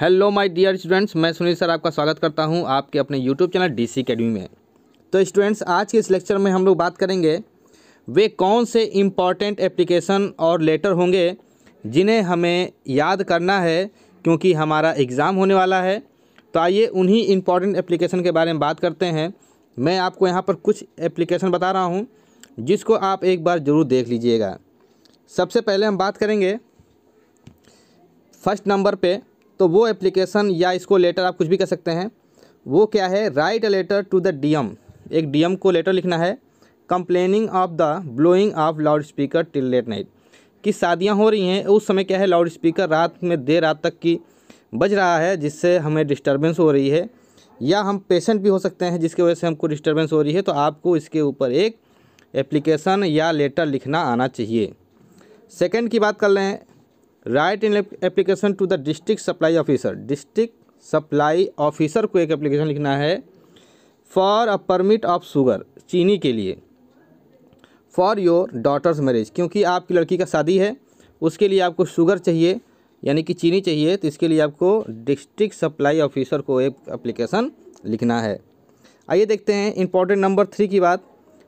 hello my dear students मैं Sunil sir आपका स्वागत करता हूं आपके अपने यूट्यूब चैनल डीसी अकेडमी में तो स्टूडेंट्स आज के इस लेक्चर में हम लोग बात करेंगे वे कौन से इम्पॉर्टेंट एप्लीकेशन और लेटर होंगे जिन्हें हमें याद करना है क्योंकि हमारा एग्ज़ाम होने वाला है तो आइए उन्हीं इम्पॉर्टेंट एप्लीकेशन के बारे में बात करते हैं मैं आपको यहाँ पर कुछ एप्लीकेशन बता रहा हूँ जिसको आप एक बार ज़रूर देख लीजिएगा सबसे पहले हम बात करेंगे फर्स्ट नंबर पर तो वो एप्लीकेशन या इसको लेटर आप कुछ भी कह सकते हैं वो क्या है write a letter to the DM एक डीएम को लेटर लिखना है complaining of the blowing of loudspeaker till late night कि शादियाँ हो रही हैं उस समय क्या है लाउड स्पीकर रात में देर रात तक की बज रहा है जिससे हमें डिस्टर्बेंस हो रही है या हम पेशेंट भी हो सकते हैं जिसकी वजह से हमको डिस्टर्बेंस हो रही है तो आपको इसके ऊपर एक एप्लीकेशन या लेटर लिखना आना चाहिए सेकंड की बात कर लें write an application to the district supply officer district supply officer को एक एप्लीकेशन लिखना है for a permit of sugar चीनी के लिए फॉर योर डॉटर्स मैरिज क्योंकि आपकी लड़की का शादी है उसके लिए आपको शुगर चाहिए यानी कि चीनी चाहिए तो इसके लिए आपको डिस्ट्रिक्ट सप्लाई ऑफिसर को एक अप्लीकेशन लिखना है आइए देखते हैं इंपॉर्टेंट नंबर थ्री की बात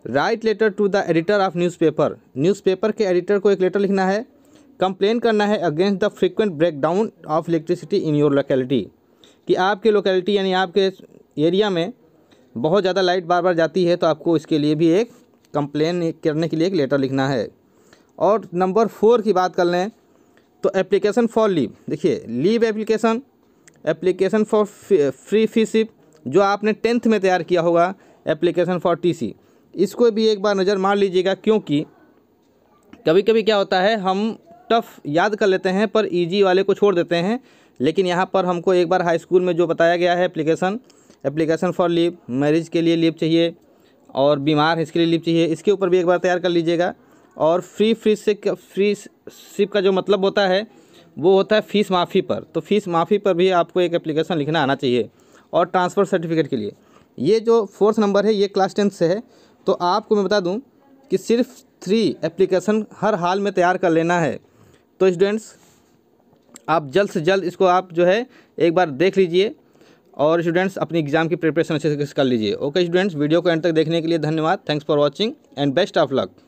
write letter to the editor of newspaper newspaper के एडिटर को एक लेटर लिखना है कंप्लेन करना है against the frequent breakdown of electricity in your locality कि आपके लोकेलिटी यानी आपके एरिया में बहुत ज़्यादा लाइट बार बार जाती है तो आपको इसके लिए भी एक कंप्लेन करने के लिए एक लेटर लिखना है और नंबर फोर की बात कर लें तो एप्लीकेशन फॉर लीव देखिए leave application application for free freeship जो आपने टेंथ में तैयार किया होगा एप्लीकेशन फॉर टीसी इसको भी एक बार नज़र मार लीजिएगा क्योंकि कभी कभी क्या होता है हम टफ़ याद कर लेते हैं पर ईजी वाले को छोड़ देते हैं लेकिन यहाँ पर हमको एक बार हाई स्कूल में जो बताया गया है application application for leave marriage के लिए लीव चाहिए और बीमार है इसके लिए लीव चाहिए इसके ऊपर भी एक बार तैयार कर लीजिएगा और फ्री फ्री से फ्री शिप का जो मतलब होता है वो होता है फ़ीस माफ़ी पर तो फ़ीस माफ़ी पर भी आपको एक एप्लीकेशन लिखना आना चाहिए और ट्रांसफ़र सर्टिफिकेट के लिए ये जो फोर्थ नंबर है ये क्लास टेंथ से है तो आपको मैं बता दूं कि सिर्फ थ्री एप्लीकेशन हर हाल में तैयार कर लेना है तो स्टूडेंट्स आप जल्द से जल्द इसको आप जो है एक बार देख लीजिए और स्टूडेंट्स अपनी एग्जाम की प्रिपरेशन अच्छे से कर लीजिए ओके स्टूडेंट्स वीडियो को एंड तक देखने के लिए धन्यवाद thanks for watching and best of luck